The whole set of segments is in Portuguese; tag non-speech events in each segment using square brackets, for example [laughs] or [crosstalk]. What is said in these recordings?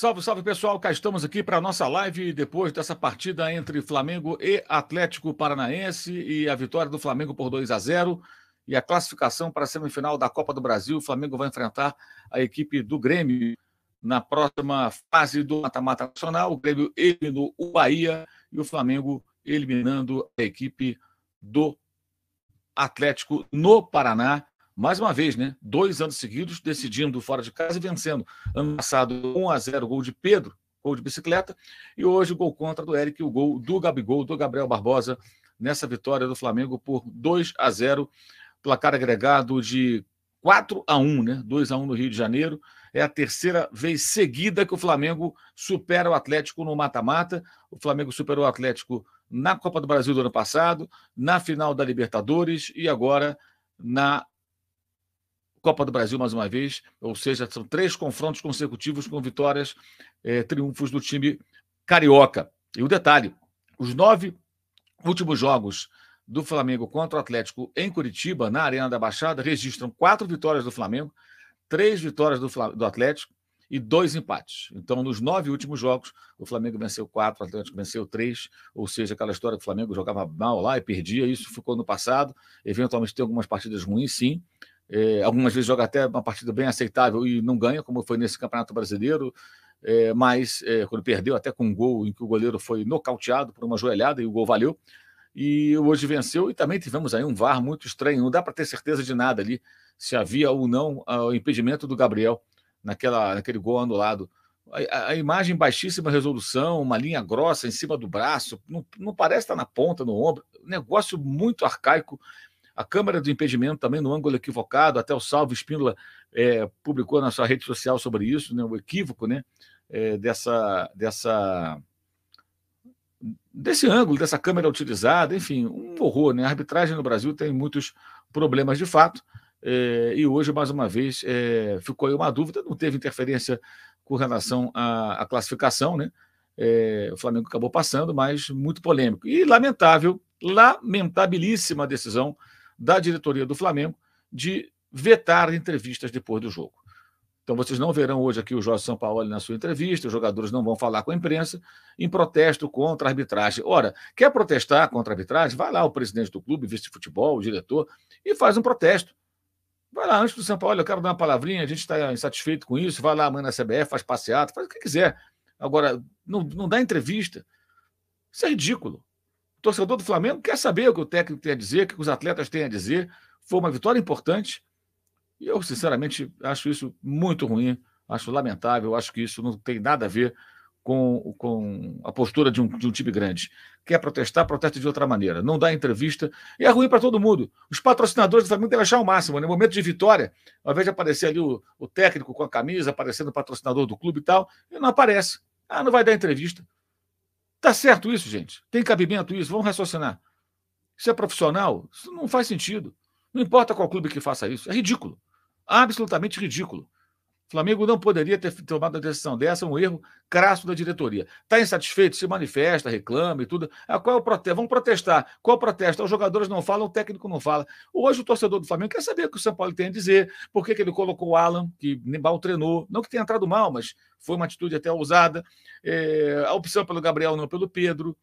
Salve, salve pessoal, cá estamos aqui para a nossa live depois dessa partida entre Flamengo e Atlético Paranaense e a vitória do Flamengo por 2 a 0 e a classificação para a semifinal da Copa do Brasil. O Flamengo vai enfrentar a equipe do Grêmio na próxima fase do mata-mata nacional. O Grêmio eliminou o Bahia e o Flamengo eliminando a equipe do Atlético no Paraná mais uma vez, né? Dois anos seguidos, decidindo fora de casa e vencendo. Ano passado, 1 a 0 gol de Pedro, gol de bicicleta, e hoje o gol contra do Eric, o gol do Gabigol, do Gabriel Barbosa, nessa vitória do Flamengo por 2 a 0 placar agregado de 4 a 1 né? 2 a 1 no Rio de Janeiro. É a terceira vez seguida que o Flamengo supera o Atlético no mata-mata. O Flamengo superou o Atlético na Copa do Brasil do ano passado, na final da Libertadores e agora na Copa do Brasil mais uma vez, ou seja, são três confrontos consecutivos com vitórias, é, triunfos do time carioca. E o detalhe: os nove últimos jogos do Flamengo contra o Atlético em Curitiba, na Arena da Baixada, registram quatro vitórias do Flamengo, três vitórias do, do Atlético e dois empates. Então, nos nove últimos jogos, o Flamengo venceu quatro, o Atlético venceu três, ou seja, aquela história que o Flamengo jogava mal lá e perdia, isso ficou no passado. Eventualmente tem algumas partidas ruins, sim, é, algumas vezes joga até uma partida bem aceitável e não ganha, como foi nesse Campeonato Brasileiro. É, mas é, quando perdeu, até com um gol em que o goleiro foi nocauteado por uma joelhada e o gol valeu. E hoje venceu. E também tivemos aí um VAR muito estranho. Não dá para ter certeza de nada ali se havia ou não ah, o impedimento do Gabriel naquela, naquele gol anulado. A, a, imagem baixíssima resolução, uma linha grossa em cima do braço, não, não parece estar tá na ponta, no ombro. Negócio muito arcaico, a câmara do impedimento também no ângulo equivocado, até o Salvo Espíndola é, publicou na sua rede social sobre isso, né, o equívoco né, é, dessa, dessa, desse ângulo, dessa câmera utilizada, enfim, um horror. Né? A arbitragem no Brasil tem muitos problemas de fato, é, e hoje, mais uma vez, é, ficou aí uma dúvida, não teve interferência com relação à, à classificação, né? É, o Flamengo acabou passando, mas muito polêmico. E lamentável, lamentabilíssima decisão da diretoria do Flamengo de vetar entrevistas depois do jogo. Então vocês não verão hoje aqui o Jorge Sampaoli na sua entrevista, os jogadores não vão falar com a imprensa em protesto contra a arbitragem. Ora, quer protestar contra a arbitragem? Vai lá o presidente do clube, vice-futebol, o diretor, e faz um protesto. Vai lá antes do Sampaoli, eu quero dar uma palavrinha, a gente está insatisfeito com isso, vai lá amanhã na CBF, faz passeata, faz o que quiser. Agora, não, não dá entrevista. Isso é ridículo. O torcedor do Flamengo quer saber o que o técnico tem a dizer, o que os atletas têm a dizer. Foi uma vitória importante. E eu, sinceramente, acho isso muito ruim, acho lamentável, acho que isso não tem nada a ver com, com a postura de um, de um time grande. Quer protestar, protesta de outra maneira. Não dá entrevista. E é ruim para todo mundo. Os patrocinadores do Flamengo devem achar o máximo. No né? momento de vitória, ao invés de aparecer ali o, o técnico com a camisa, aparecendo o patrocinador do clube e tal, ele não aparece. Ah, não vai dar entrevista. Tá certo isso, gente? Tem cabimento isso? Vamos raciocinar. Isso é profissional? Isso não faz sentido. Não importa qual clube que faça isso. É ridículo. Absolutamente ridículo. Flamengo não poderia ter tomado a decisão dessa, um erro crasso da diretoria. Está insatisfeito, se manifesta, reclama e tudo. Ah, qual é o protesto? Vamos protestar. Qual é o protesto? Os jogadores não falam, o técnico não fala. Hoje o torcedor do Flamengo quer saber o que o São Paulo tem a dizer, por que, ele colocou o Alan, que nem mal treinou. Não que tenha entrado mal, mas foi uma atitude até ousada. É, a opção pelo Gabriel, não pelo Pedro.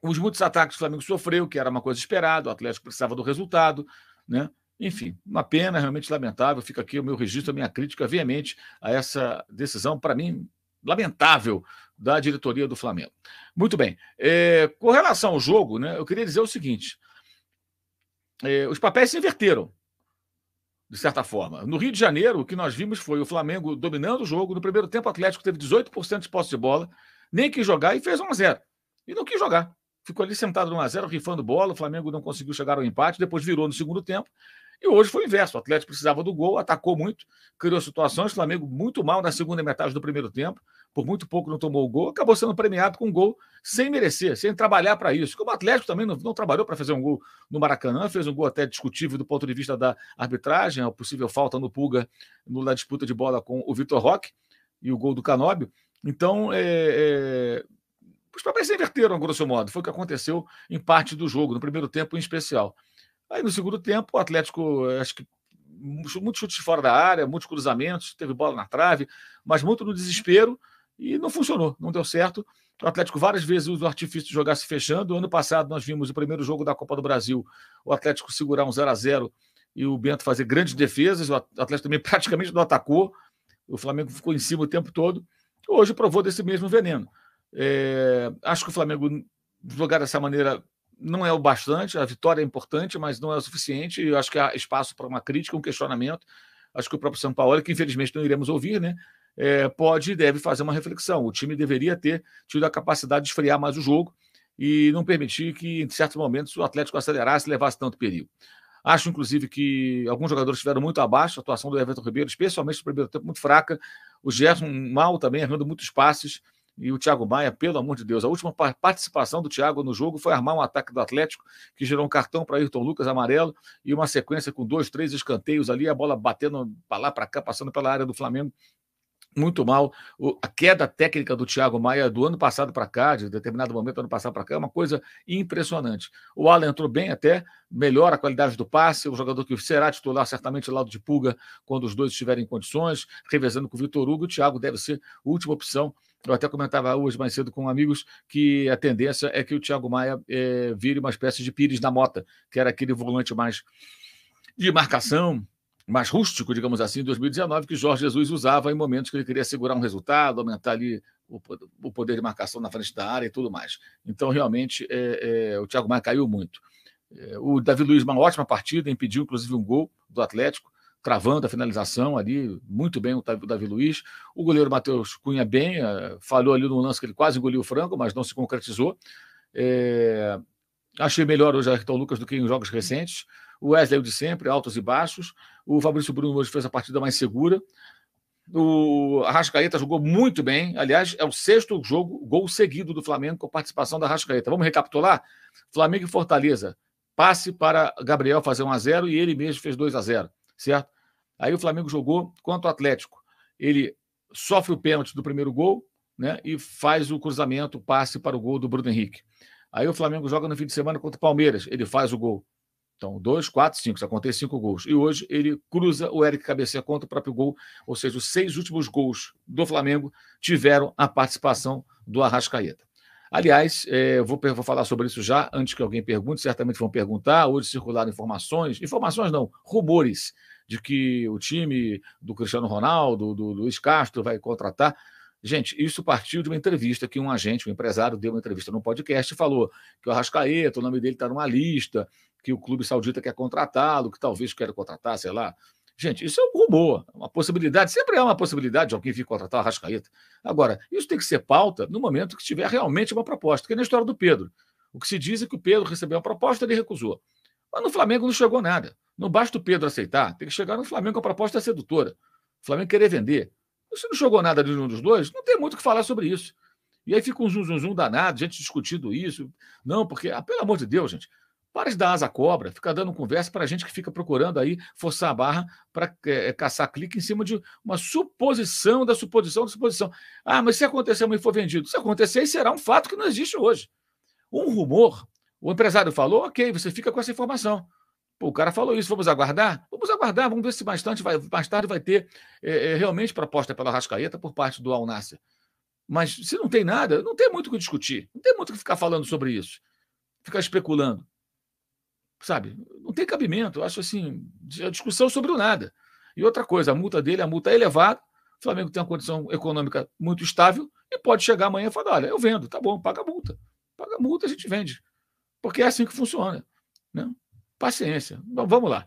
Os muitos ataques que o Flamengo sofreu, que era uma coisa esperada, o Atlético precisava do resultado, né? Enfim, uma pena, realmente lamentável. Fica aqui o meu registro, a minha crítica veemente a essa decisão, para mim, lamentável da diretoria do Flamengo. Muito bem. É, com relação ao jogo, né, eu queria dizer o seguinte: é, os papéis se inverteram, de certa forma. No Rio de Janeiro, o que nós vimos foi o Flamengo dominando o jogo. No primeiro tempo, o Atlético teve 18% de posse de bola, nem quis jogar e fez 1x0. E não quis jogar ficou ali sentado no 1x0, rifando bola. O Flamengo não conseguiu chegar ao empate, depois virou no segundo tempo e hoje foi o inverso. O Atlético precisava do gol, atacou muito, criou situações. O Flamengo muito mal na segunda metade do primeiro tempo, por muito pouco não tomou o gol, acabou sendo premiado com um gol sem merecer, sem trabalhar para isso. Como o Atlético também não, não trabalhou para fazer um gol no Maracanã, fez um gol até discutível do ponto de vista da arbitragem, a possível falta no Pulga na disputa de bola com o Vitor Roque e o gol do Canóbio. Então, é, é, os papéis se inverteram, grosso modo. Foi o que aconteceu em parte do jogo, no primeiro tempo em especial. Aí no segundo tempo, o Atlético, acho que muitos chutes fora da área, muitos cruzamentos, teve bola na trave, mas muito no desespero e não funcionou, não deu certo. O Atlético várias vezes usa o artifício de jogar se fechando. Ano passado nós vimos o primeiro jogo da Copa do Brasil, o Atlético segurar um 0 a 0 e o Bento fazer grandes defesas. O Atlético também [laughs] praticamente não atacou. O Flamengo ficou em cima o tempo todo. Hoje provou desse mesmo veneno. É... acho que o Flamengo jogar dessa maneira não é o bastante, a vitória é importante, mas não é o suficiente. Eu acho que há espaço para uma crítica, um questionamento. Acho que o próprio São Paulo, que infelizmente não iremos ouvir, né? É, pode e deve fazer uma reflexão. O time deveria ter tido a capacidade de esfriar mais o jogo e não permitir que, em certos momentos, o Atlético acelerasse e levasse tanto perigo. Acho, inclusive, que alguns jogadores estiveram muito abaixo, a atuação do Everton Ribeiro, especialmente no primeiro tempo, muito fraca. O Gerson mal também, errando muitos passes. E o Thiago Maia, pelo amor de Deus, a última participação do Thiago no jogo foi armar um ataque do Atlético, que gerou um cartão para Ayrton Lucas amarelo e uma sequência com dois, três escanteios ali, a bola batendo para lá, para cá, passando pela área do Flamengo muito mal. O, a queda técnica do Thiago Maia do ano passado para cá, de determinado momento ano passado para cá, é uma coisa impressionante. O Alan entrou bem até, melhora a qualidade do passe, o jogador que será titular certamente lado de pulga quando os dois estiverem em condições, revezando com o Vitor Hugo, o Thiago deve ser a última opção eu até comentava hoje mais cedo com amigos que a tendência é que o Thiago Maia é, vire uma espécie de Pires da Mota, que era aquele volante mais de marcação, mais rústico, digamos assim, em 2019, que Jorge Jesus usava em momentos que ele queria segurar um resultado, aumentar ali o poder de marcação na frente da área e tudo mais. Então, realmente, é, é, o Thiago Maia caiu muito. É, o Davi Luiz, uma ótima partida, impediu inclusive um gol do Atlético travando a finalização ali, muito bem o Davi Luiz. O goleiro Matheus Cunha bem, eh, falhou ali no lance que ele quase engoliu o frango, mas não se concretizou. É... Achei melhor hoje o Ayrton Lucas do que em jogos recentes. O Wesley, é o de sempre, altos e baixos. O Fabrício Bruno hoje fez a partida mais segura. O Arrascaeta jogou muito bem. Aliás, é o sexto jogo, gol seguido do Flamengo com participação da Arrascaeta. Vamos recapitular? Flamengo e Fortaleza. Passe para Gabriel fazer 1 a 0 e ele mesmo fez 2 a 0 certo? Aí o Flamengo jogou contra o Atlético. Ele sofre o pênalti do primeiro gol, né? E faz o cruzamento, o passe para o gol do Bruno Henrique. Aí o Flamengo joga no fim de semana contra o Palmeiras, ele faz o gol. Então, dois, quatro, cinco, já contei cinco gols. E hoje ele cruza o Eric Cabeceia contra o próprio gol, ou seja, os seis últimos gols do Flamengo tiveram a participação do Arrascaeta. Aliás, é, vou, vou, falar sobre isso já, antes que alguém pergunte, certamente vão perguntar. Hoje circularam informações, informações não, rumores de que o time do Cristiano Ronaldo, do, do Luiz Castro, vai contratar. Gente, isso partiu de uma entrevista que um agente, um empresário, deu uma entrevista no podcast e falou que o Arrascaeta, o nome dele está numa lista, que o clube saudita quer contratá-lo, que talvez queira contratar, sei lá, Gente, isso é um rumor, uma possibilidade, sempre é uma possibilidade de alguém vir contratar a Rascaeta. Agora, isso tem que ser pauta no momento que tiver realmente uma proposta, que é na história do Pedro. O que se diz é que o Pedro recebeu uma proposta e ele recusou. Mas no Flamengo não chegou nada. Não basta o Pedro aceitar, tem que chegar no Flamengo com a proposta sedutora. O Flamengo querer vender. Se não chegou nada de um dos dois, não tem muito o que falar sobre isso. E aí fica um zum, zum, zum danado, gente discutindo isso. Não, porque, ah, pelo amor de Deus, gente, para de dar asa à cobra, ficar dando conversa para a gente que fica procurando aí forçar a barra para é, é, caçar clique em cima de uma suposição da suposição da suposição. Ah, mas se acontecer e for vendido, se acontecer, será um fato que não existe hoje. Um rumor, o empresário falou, ok, você fica com essa informação. Pô, o cara falou isso, vamos aguardar? Vamos aguardar, vamos ver se mais tarde vai, mais tarde vai ter é, é, realmente proposta pela Rascaeta por parte do Alnácia. Mas se não tem nada, não tem muito o que discutir, não tem muito o que ficar falando sobre isso, ficar especulando sabe? Não tem cabimento. Eu acho assim, a discussão sobre o nada. E outra coisa, a multa dele, a multa é elevada. O Flamengo tem uma condição econômica muito estável e pode chegar amanhã e falar: olha, eu vendo, tá bom, paga a multa. Paga a multa, a gente vende. Porque é assim que funciona. Né? Paciência. Então, vamos lá.